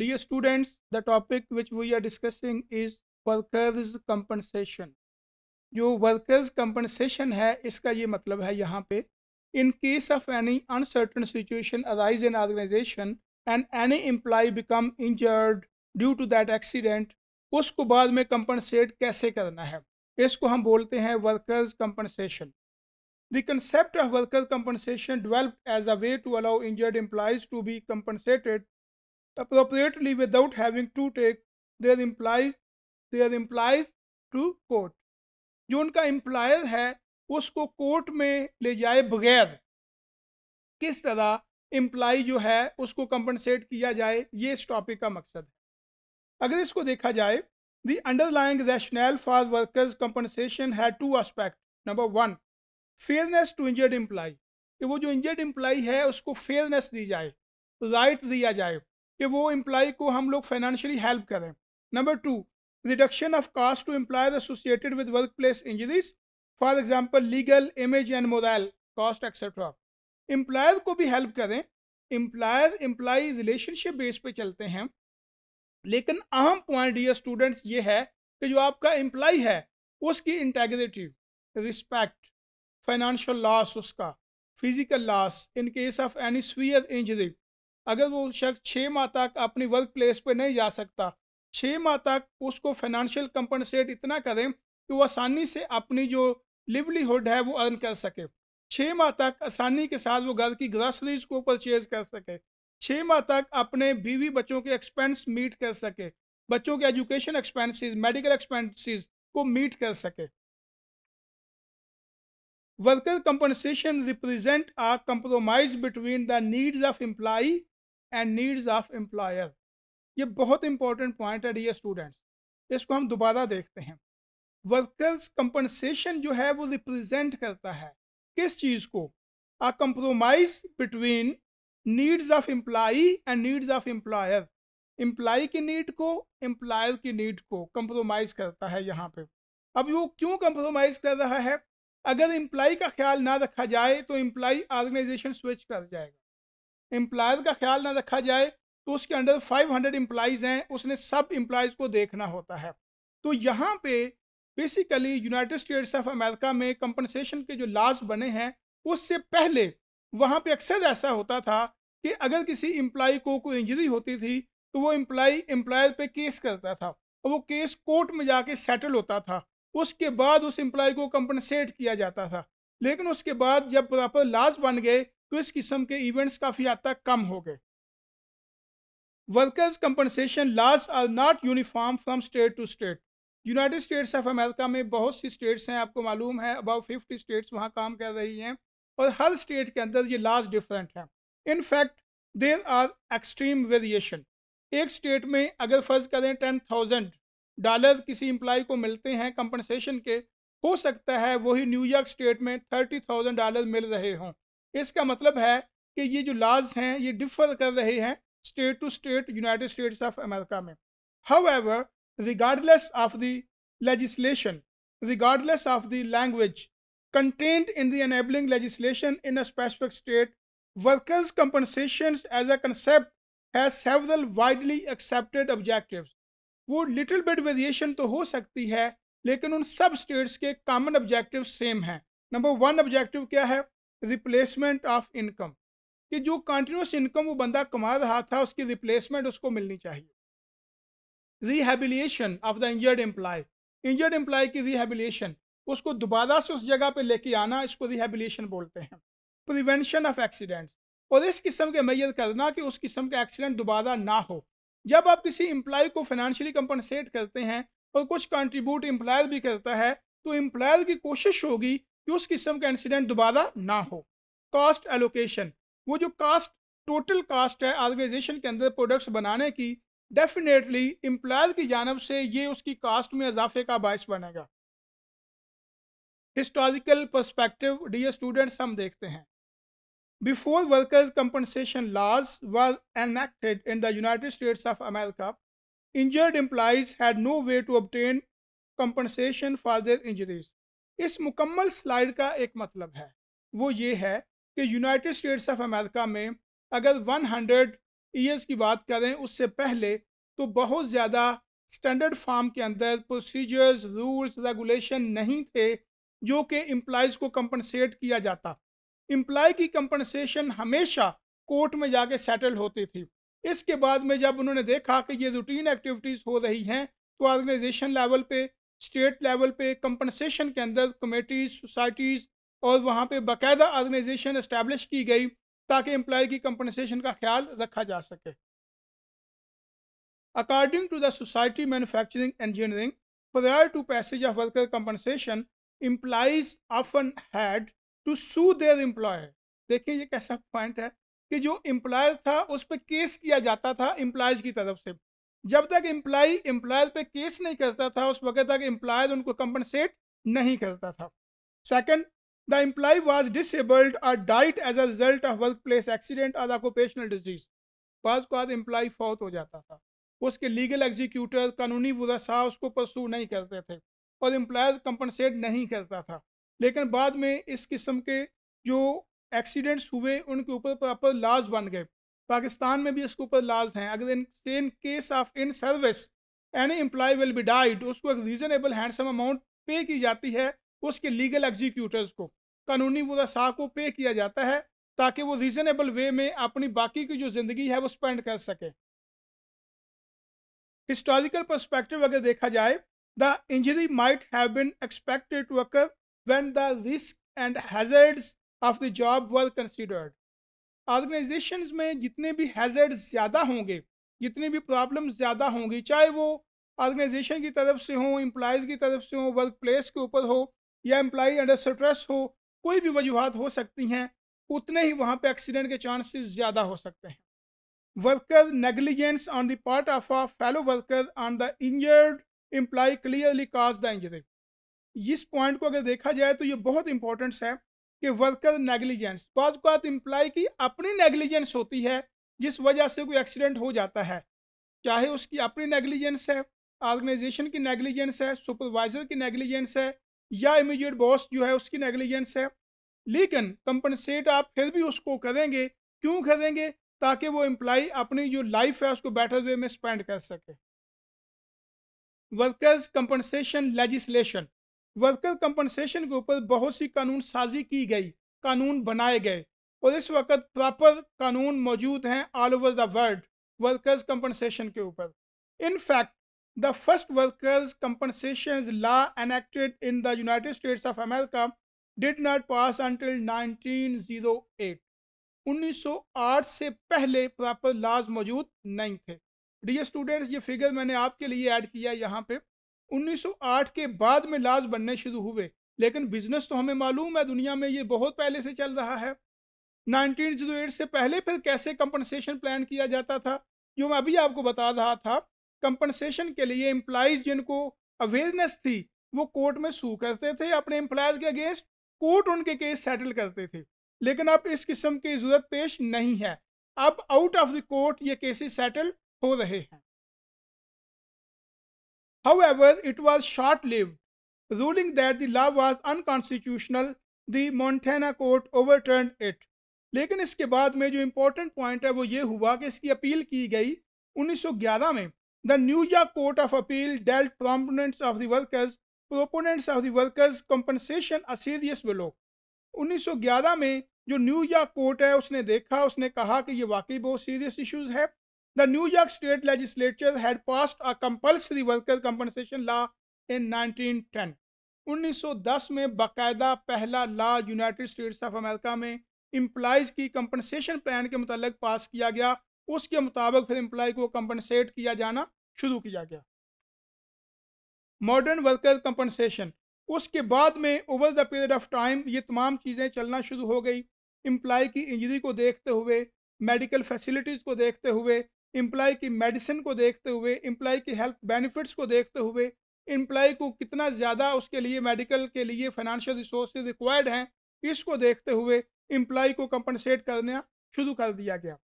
Dear students, the topic which we are discussing is workers compensation. जो workers compensation है इसका ये मतलब है यहाँ पे in case of any uncertain situation arise in organization and any employee become injured due to that accident उसको बाद में compensate कैसे करना है इसको हम बोलते हैं workers compensation. The concept of worker compensation developed as a way to allow injured employees to be compensated appropriately without having to take their implies their implies to court jo unka employer hai usko court mein le jaye baghair kis tarah employee jo hai usko compensate kiya jaye ye is topic ka maqsad hai agar isko dekha jaye The underlying rationale for workers' compensation had two aspects. Number 1 fairness to injured employee. ki wo jo injured employee hai usko fairness di jaye right diya jaye कि वो employ को हम लोग financially help करें number two reduction of cost to employees associated with work place injuries for example legal image and moral cost etcetera employer को भी help करें employer employ relationship base पे चलते हैं लेकिन अहम पॉइंट ये स्टूडेंट्स ये है कि जो आपका एम्प्लॉय है उसकी इंटेग्रिटी रिस्पेक्ट फाइनेंशियल लॉस उसका physical loss in case of any severe injury अगर वो शख्स छः माह तक अपनी वर्क प्लेस पर नहीं जा सकता छः माह तक उसको फाइनेंशियल कंपनसेट इतना करें कि वो आसानी से अपनी जो लिवलीहुड है वो अर्न कर सके छः माह तक आसानी के साथ वो घर की ग्रॉसरीज को परचेज कर सके छः माह तक अपने बीवी बच्चों के एक्सपेंस मीट कर सके बच्चों के एजुकेशन एक्सपेंसेस मेडिकल एक्सपेंसेस को मीट कर सके worker compensation represent a compromise between the needs of employee and needs of employer ये बहुत इंपॉर्टेंट पॉइंट है डी स्टूडेंट्स इसको हम दोबारा देखते हैं वर्कर्स कंपनसेशन जो है वो रिप्रेजेंट करता है किस चीज़ को a compromise between needs of employee and needs of employer employee की नीड को एम्प्लॉयर की नीड को कंप्रोमाइज़ करता है यहाँ पे अब वो क्यों कंप्रोमाइज़ कर रहा है अगर एम्प्लाई का ख्याल ना रखा जाए तो एम्प्लाई ऑर्गेनाइजेशन स्विच कर जाएगा एम्प्लॉयज़ का ख्याल ना रखा जाए तो उसके अंडर 500 हंड्रेड एम्प्लाइज हैं उसने सब एम्प्लॉयज़ को देखना होता है तो यहाँ पे basically United States of America में कंपनसेशन के जो लाज बने हैं उससे पहले वहाँ पे अक्सर ऐसा होता था कि अगर किसी एम्प्लाई को कोई इंजरी होती थी तो वो एम्प्लॉय एम्प्लॉयर पे केस करता था और वो केस कोर्ट में जाके सेटल होता था उसके बाद उस एम्प्लाई को कंपनसेट किया जाता था लेकिन उसके बाद जब प्रॉपर लाज बन गए तो इस किस्म के इवेंट्स काफ़ी हद तक कम हो गए workers compensation laws are not uniform from state to state United States of America में बहुत सी स्टेट्स हैं आपको मालूम है अबाउट फिफ्टी स्टेट्स वहाँ काम कर रही हैं और हर स्टेट के अंदर ये लॉज डिफरेंट हैं in fact there are extreme variation एक स्टेट में अगर फ़र्ज़ करें टेन थाउजेंड डॉलर किसी एम्प्लाई को मिलते हैं कंपनसेशन के हो सकता है वही न्यूयॉर्क स्टेट में थर्टी थाउजेंड डॉलर मिल रहे हों इसका मतलब है कि ये जो लॉज हैं ये डिफर कर रहे हैं state to state United States of America में however regardless of the legislation regardless of the language content in दिंग legislation in a specific state workers compensation as a concept has widely accepted objective वो little bit variation तो हो सकती है लेकिन उन सब स्टेट्स के कॉमन ऑब्जेक्टिव सेम हैं नंबर वन ऑब्जेक्टिव क्या है रिप्लेसमेंट ऑफ इनकम कि जो कंटिन्यूस इनकम वो बंदा कमा रहा था उसकी रिप्लेसमेंट उसको मिलनी चाहिए rehabilitation of the injured employee injured employee की रिहेबिलिएशन उसको दोबारा से उस जगह पे लेके आना इसको रिहेबिलिएशन बोलते हैं प्रिवेंशन ऑफ एक्सीडेंट्स और इस किस्म के मैयत करना कि उस किस्म का एक्सीडेंट दोबारा ना हो जब आप किसी एम्प्लॉय को फाइनेंशियली कंपनसेट करते हैं और कुछ कंट्रीब्यूट एम्प्लॉयर भी करता है तो एम्प्लॉयर की कोशिश होगी कि उस किस्म का इंसिडेंट दोबारा ना हो कास्ट एलोकेशन वो जो कास्ट टोटल कास्ट है ऑर्गेनाइजेशन के अंदर प्रोडक्ट्स बनाने की डेफिनेटली एम्प्लॉयर की जानब से ये उसकी कास्ट में इजाफे का बायस बनेगा हिस्टोरिकल परस्पेक्टिव डी स्टूडेंट्स हम देखते हैं before workers compensation laws were enacted in the United States of America injured employees had no way to obtain compensation for their injuries इस मुकम्मल स्लाइड का एक मतलब है वो ये है कि यूनाइटेड स्टेट्स ऑफ अमेरिका में अगर 100 हंड्रेड ईयर्स की बात करें उससे पहले तो बहुत ज़्यादा स्टैंडर्ड फार्म के अंदर प्रोसीजर्स रूल्स रेगुलेशन नहीं थे जो कि एम्प्लाइज़ को कंपनसेट किया जाता एम्प्लाई की कंपनसेशन हमेशा कोर्ट में जाके सेटल होती थी इसके बाद में जब उन्होंने देखा कि ये रूटीन एक्टिविटीज़ हो रही हैं तो ऑर्गेनाइजेशन लेवल पे स्टेट लेवल पे कंपनसेशन के अंदर कमेटीज सोसाइटीज़ और वहाँ पे बाकायदा ऑर्गेनाइजेशन इस्टेब्लिश की गई ताकि एम्प्लॉय की कंपनसेशन का ख्याल रखा जा सके according to the society manufacturing engineering prior to passage of worker compensation employees often had to sue their employer देखिए ये कैसा पॉइंट है कि जो एम्प्लॉय था उस पर केस किया जाता था एम्प्लॉयज की तरफ से जब तक इम्प्लाई इम्प्लायज पे केस नहीं करता था उस वक्त तक इम्प्लायज उनको कंपनसेट नहीं करता था second the employee was disabled और died as a result of work place accident और ऑक्यूपेशनल डिजीज बाद को इम्प्लाई फौत हो जाता था उसके लीगल एग्जीक्यूटर कानूनी वसा उसको परसू नहीं करते थे और इम्प्लायज कंपनसेट नहीं करता था लेकिन बाद में इस किस्म के जो एक्सीडेंट्स हुए उनके ऊपर प्रॉपर लाज बन गए पाकिस्तान में भी इसके ऊपर लाज हैं अगर in in case of in service any employee will be died उसको एक रीजनेबल हैंडसम अमाउंट पे की जाती है उसके लीगल एग्जीक्यूटर्स को कानूनी वसा को पे किया जाता है ताकि वो रीजनेबल वे में अपनी बाकी की जो ज़िंदगी है वो स्पेंड कर सके हिस्टोरिकल परस्पेक्टिव अगर देखा जाए the injury might have been expected to occur when the risk and hazards of the job were considered organisation में जितने भी हैजर्ड ज़्यादा होंगे जितने भी प्रॉब्लम ज़्यादा होंगी चाहे वो ऑर्गेनाइजेशन की तरफ से हो इम्प्लाइज की तरफ से हो वर्क प्लेस के ऊपर हो या एम्प्लाई अंडर स्ट्रेस हो कोई भी वजूहत हो सकती हैं उतने ही वहाँ पे एक्सीडेंट के चांसेस ज़्यादा हो सकते हैं worker negligence on the part of a fellow worker on the injured employ clearly cause the injury इस पॉइंट को अगर देखा जाए तो ये बहुत इंपॉर्टेंस है कि वर्कर नेग्लिजेंस बाज बात इम्प्लाई की अपनी नेग्लिजेंस होती है जिस वजह से कोई एक्सीडेंट हो जाता है चाहे उसकी अपनी नेग्लिजेंस है ऑर्गेनाइजेशन की नेग्लिजेंस है सुपरवाइजर की नेग्लिजेंस है या इमीडिएट बॉस जो है उसकी नेग्लिजेंस है लेकिन कंपनसेट आप फिर भी उसको करेंगे क्यों करेंगे ताकि वो एम्प्लाई अपनी जो लाइफ है उसको बेटर वे में स्पेंड कर सके workers compensation legislation worker compensation के ऊपर बहुत सी कानून साजी की गई कानून बनाए गए और इस वक्त प्रॉपर कानून मौजूद हैं all over the world workers compensation के ऊपर in fact the first workers compensation law enacted in the United States of America did not pass until 1908 1908 से पहले प्रॉपर लॉज मौजूद नहीं थे डियर स्टूडेंट्स ये फिगर मैंने आपके लिए ऐड किया यहाँ पे 1908 के बाद में लाज बनने शुरू हुए लेकिन बिजनेस तो हमें मालूम है दुनिया में ये बहुत पहले से चल रहा है 1908 से पहले फिर कैसे कंपनसेशन प्लान किया जाता था जो मैं अभी आपको बता रहा था कंपनसेशन के लिए एम्प्लाइज जिनको अवेयरनेस थी वो कोर्ट में सू करते थे अपने एम्प्लाइज के अगेंस्ट कोर्ट उनके केस सेटल करते थे लेकिन अब इस किस्म की जरूरत पेश नहीं है अब आउट ऑफ द कोर्ट ये केसेस सेटल हो रहे हैं However, it was short-lived. Ruling that the law was unconstitutional, the Montana court overturned it. लेकिन इसके बाद में जो इम्पोर्टेंट पॉइंट है वो ये हुआ कि इसकी अपील की गई 1911 में the New York court of appeal dealt proponents of the workers proponents of the workers compensation a serious blow 1911 में जो न्यूयॉर्क कोर्ट है उसने देखा उसने कहा कि ये वाकई बहुत सीरियस इश्यूज है The New York state legislature had passed a compulsory worker compensation law in 1910. 1910 में बाकायदा पहला law United States of America में एम्प्लाइज की कंपनसेशन प्लान के मुतलक पास किया गया उसके मुताबिक फिर एम्प्लॉय को कंपनसेट किया जाना शुरू किया गया मॉडर्न वर्कर कंपनसेशन उसके बाद में over the period of time ये तमाम चीज़ें चलना शुरू हो गई एम्प्लॉय की इंजरी को देखते हुए मेडिकल फैसिलिटीज़ को देखते हुए इम्प्लाई की मेडिसिन को देखते हुए इम्प्लाई की हेल्थ बेनिफिट्स को देखते हुए इम्प्लाई को कितना ज़्यादा उसके लिए मेडिकल के लिए फाइनेंशियल रिसोर्स रिक्वायर्ड हैं इसको देखते हुए इम्प्लाई को कंपनसेट करना शुरू कर दिया गया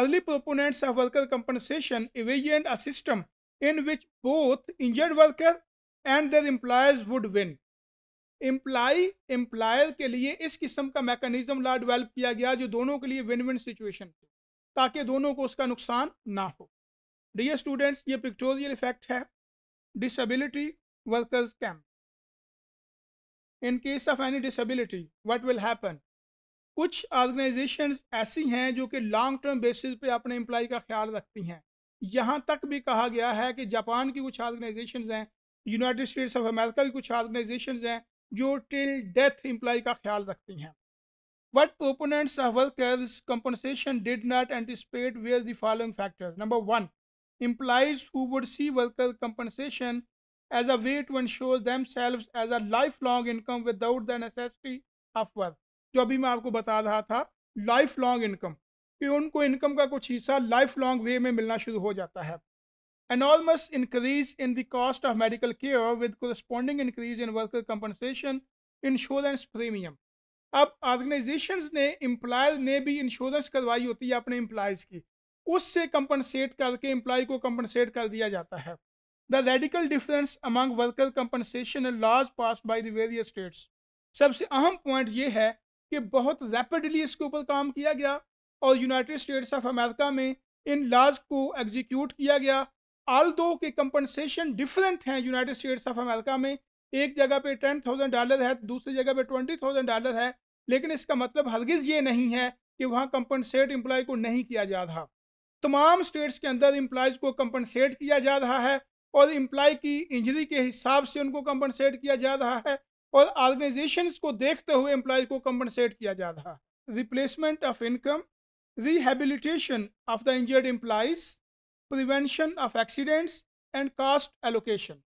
early proponents of worker compensation इवेजेंट a system in which both injured worker and their employers would win employee employer के लिए इस किस्म का मैकेनिज्म ला डेवलप किया गया जो दोनों के लिए विन विन सिचुएशन थी ताकि दोनों को उसका नुकसान ना हो डियर स्टूडेंट्स ये पिक्टोरियल इफेक्ट है disability workers comp in case of any disability what will happen कुछ ऑर्गेनाइजेशन ऐसी हैं जो कि लॉन्ग टर्म बेसिस पे अपने एम्प्लाई का ख्याल रखती हैं यहाँ तक भी कहा गया है कि जापान की कुछ ऑर्गेनाइजेशन हैं यूनाइटेड स्टेट्स ऑफ अमेरिका की कुछ ऑर्गेनाइजेशन हैं जो टिल डेथ एम्प्लाई का ख्याल रखती हैं What proponents of worker compensation did not anticipate were the following factors. Number 1 employees who would see worker compensation as a way to ensure themselves as a lifelong income without the necessity of work. jo abhi main aapko bata raha tha lifelong income ki unko income ka kuch hissa lifelong way mein milna shuru ho jata hai enormous increase in the cost of medical care with corresponding increase in worker compensation insurance premium अब organization ने employer ने भी insurance करवाई होती है अपने employees की उससे कंपनसेट करके एम्प्लॉय को कंपनसेट कर दिया जाता है the radical difference among worker compensation laws passed by the various states सबसे अहम पॉइंट ये है कि बहुत रैपिडली इसके ऊपर काम किया गया और यूनाइटेड स्टेट्स ऑफ अमेरिका में इन लॉज को एग्जीक्यूट किया गया आल दो के कंपनसेशन डिफरेंट हैं यूनाइटेड स्टेट्स ऑफ अमेरिका में एक जगह पे टेन थाउजेंड डॉलर है तो दूसरी जगह पे ट्वेंटी थाउजेंड डॉलर है लेकिन इसका मतलब हरगिज़ ये नहीं है कि वहाँ कंपनसेट एम्प्लॉय को नहीं किया जा रहा तमाम स्टेट्स के अंदर एम्प्लॉयज़ को कंपनसेट किया जा रहा है और एम्प्लॉय की इंजरी के हिसाब से उनको कंपनसेट किया जा रहा है और ऑर्गेनाइजेशन को देखते हुए एम्प्लॉय को कंपनसेट किया जा रहा है replacement of income rehabilitation of the injured employees prevention of accidents and cost allocation